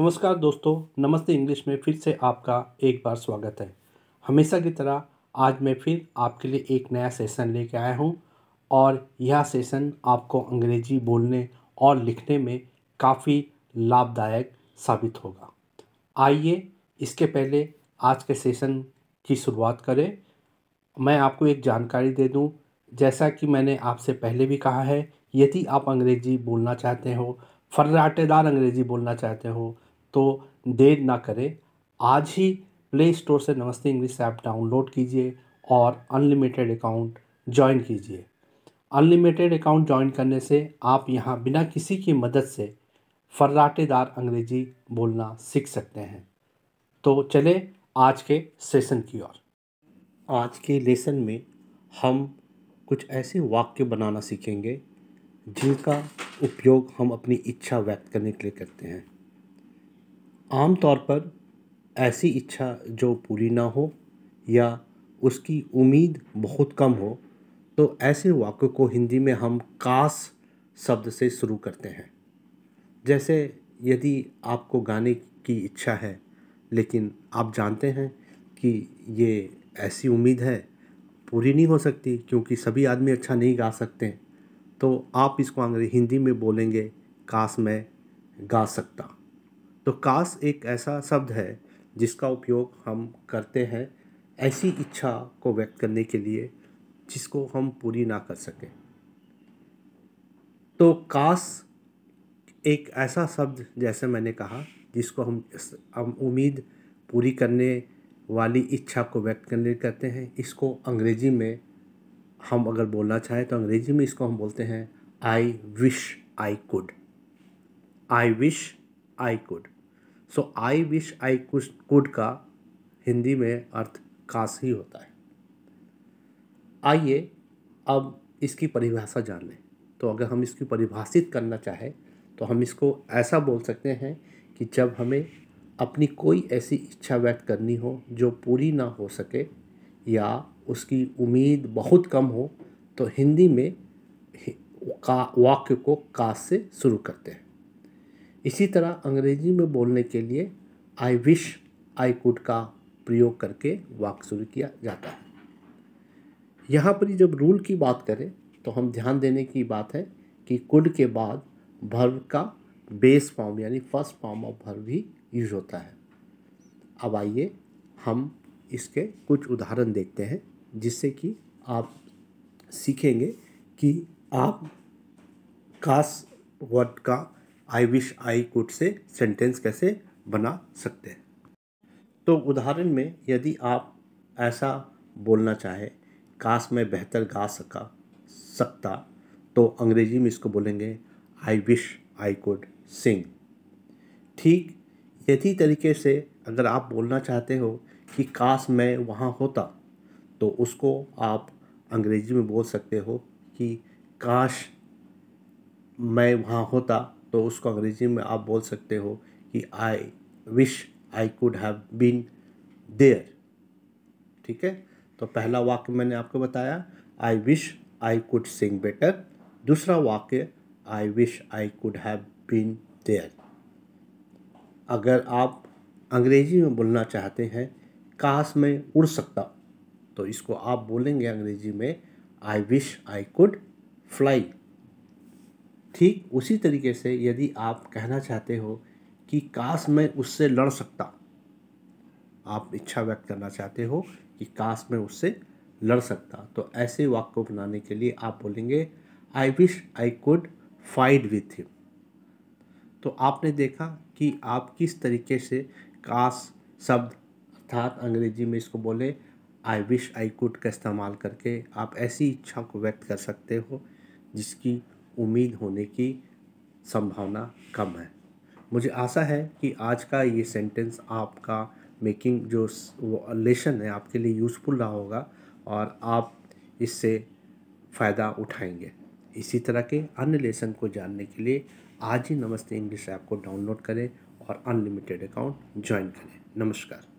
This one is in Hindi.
नमस्कार दोस्तों नमस्ते इंग्लिश में फिर से आपका एक बार स्वागत है हमेशा की तरह आज मैं फिर आपके लिए एक नया सेशन लेके आया हूँ और यह सेशन आपको अंग्रेजी बोलने और लिखने में काफ़ी लाभदायक साबित होगा आइए इसके पहले आज के सेशन की शुरुआत करें मैं आपको एक जानकारी दे दूं जैसा कि मैंने आपसे पहले भी कहा है यदि आप अंग्रेजी बोलना चाहते हो फर्राटेदार अंग्रेज़ी बोलना चाहते हो तो देर ना करें आज ही प्ले स्टोर से नमस्ते इंग्लिश ऐप डाउनलोड कीजिए और अनलिमिटेड अकाउंट ज्वाइन कीजिए अनलिमिटेड अकाउंट ज्वाइन करने से आप यहाँ बिना किसी की मदद से फर्राटेदार अंग्रेजी बोलना सीख सकते हैं तो चले आज के सेशन की ओर आज के लेसन में हम कुछ ऐसे वाक्य बनाना सीखेंगे जिनका उपयोग हम अपनी इच्छा व्यक्त करने के लिए करते हैं आमतौर पर ऐसी इच्छा जो पूरी ना हो या उसकी उम्मीद बहुत कम हो तो ऐसे वाक्य को हिंदी में हम कास शब्द से शुरू करते हैं जैसे यदि आपको गाने की इच्छा है लेकिन आप जानते हैं कि ये ऐसी उम्मीद है पूरी नहीं हो सकती क्योंकि सभी आदमी अच्छा नहीं गा सकते तो आप इसको अंग्रेजी हिंदी में बोलेंगे काश मैं गा सकता तो काश एक ऐसा शब्द है जिसका उपयोग हम करते हैं ऐसी इच्छा को व्यक्त करने के लिए जिसको हम पूरी ना कर सकें तो काश एक ऐसा शब्द जैसे मैंने कहा जिसको हम हम उम्मीद पूरी करने वाली इच्छा को व्यक्त करने करते हैं इसको अंग्रेज़ी में हम अगर बोलना चाहें तो अंग्रेज़ी में इसको हम बोलते हैं I wish I could I wish I could so I wish I could का हिंदी में अर्थ काश ही होता है आइए अब इसकी परिभाषा जान लें तो अगर हम इसकी परिभाषित करना चाहें तो हम इसको ऐसा बोल सकते हैं कि जब हमें अपनी कोई ऐसी इच्छा व्यक्त करनी हो जो पूरी ना हो सके या उसकी उम्मीद बहुत कम हो तो हिंदी में का वाक्य को का से शुरू करते हैं इसी तरह अंग्रेजी में बोलने के लिए आई विश आई कुड का प्रयोग करके वाक्य शुरू किया जाता है यहाँ पर जब रूल की बात करें तो हम ध्यान देने की बात है कि कुड के बाद भर्व का बेस फॉर्म यानी फर्स्ट फॉर्म ऑफ भर्व भी यूज होता है अब आइए हम इसके कुछ उदाहरण देखते हैं जिससे कि आप सीखेंगे कि आप कास वर्ड का आई विश आई कुड से सेंटेंस कैसे बना सकते हैं तो उदाहरण में यदि आप ऐसा बोलना चाहे काश मैं बेहतर गा सका सकता तो अंग्रेजी में इसको बोलेंगे आई विश आई कुड सिंग ठीक यदि तरीके से अगर आप बोलना चाहते हो कि काश मैं वहाँ होता तो उसको आप अंग्रेजी में बोल सकते हो कि काश मैं वहाँ होता तो उसको अंग्रेजी में आप बोल सकते हो कि I wish I could have been there ठीक है तो पहला वाक्य मैंने आपको बताया I wish I could sing better दूसरा वाक्य I wish I could have been there अगर आप अंग्रेजी में बोलना चाहते हैं काश मैं उड़ सकता तो इसको आप बोलेंगे अंग्रेजी में I wish I could fly ठीक उसी तरीके से यदि आप कहना चाहते हो कि काश मैं उससे लड़ सकता आप इच्छा व्यक्त करना चाहते हो कि काश मैं उससे लड़ सकता तो ऐसे वाक्य को बनाने के लिए आप बोलेंगे I wish I could fight with him तो आपने देखा कि आप किस तरीके से काश शब्द अर्थात अंग्रेजी में इसको बोले आई विश आई कुड का इस्तेमाल करके आप ऐसी इच्छा को व्यक्त कर सकते हो जिसकी उम्मीद होने की संभावना कम है मुझे आशा है कि आज का ये सेंटेंस आपका मेकिंग जो लेसन है आपके लिए यूज़फुल रहा होगा और आप इससे फ़ायदा उठाएंगे इसी तरह के अन्य लेसन को जानने के लिए आज ही नमस्ते इंग्लिश ऐप को डाउनलोड करें और अनलिमिटेड अकाउंट ज्वाइन करें नमस्कार